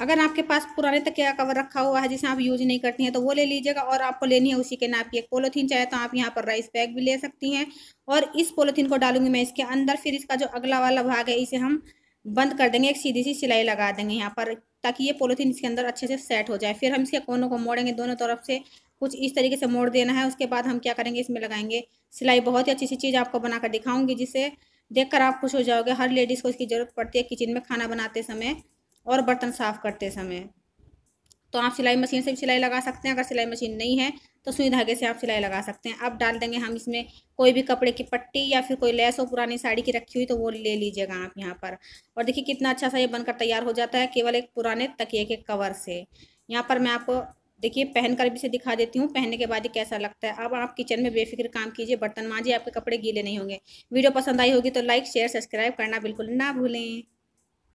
अगर आपके पास पुराने तक का कवर रखा हुआ है जिसे आप यूज नहीं करती हैं तो वो ले लीजिएगा और आपको लेनी है उसी के नाप की एक पोलोथीन चाहे तो आप यहाँ पर राइस बैग भी ले सकती हैं और इस पोलोथीन को डालूंगी मैं इसके अंदर फिर इसका जो अगला वाला भाग है इसे हम बंद कर देंगे एक सीधी सी सिलाई लगा देंगे यहाँ पर ताकि ये पोलोथीन इसके अंदर अच्छे से सेट हो जाए फिर हम इसके कोनों को मोड़ेंगे दोनों तरफ से कुछ इस तरीके से मोड़ देना है उसके बाद हम क्या करेंगे इसमें लगाएंगे सिलाई बहुत ही अच्छी सी चीज़ आपको बनाकर दिखाऊंगी जिसे देखकर आप खुश हो जाओगे हर लेडीज़ को इसकी ज़रूरत पड़ती है किचन में खाना बनाते समय और बर्तन साफ करते समय तो आप सिलाई मशीन से भी सिलाई लगा सकते हैं अगर सिलाई मशीन नहीं है तो सुई धागे से आप सिलाई लगा सकते हैं अब डाल देंगे हम इसमें कोई भी कपड़े की पट्टी या फिर कोई लेस हो पुरानी साड़ी की रखी हुई तो वो ले लीजिएगा आप यहाँ पर और देखिए कितना अच्छा सा ये बनकर तैयार हो जाता है केवल एक पुराने तकिए के कवर से यहाँ पर मैं आपको देखिए पहन कर भी इसे दिखा देती हूँ पहनने के बाद ही कैसा लगता है अब आप किचन में बेफिक्र काम कीजिए बर्तन मांजिए आपके कपड़े गीले नहीं होंगे वीडियो पसंद आई होगी तो लाइक शेयर सब्सक्राइब करना बिल्कुल ना भूलें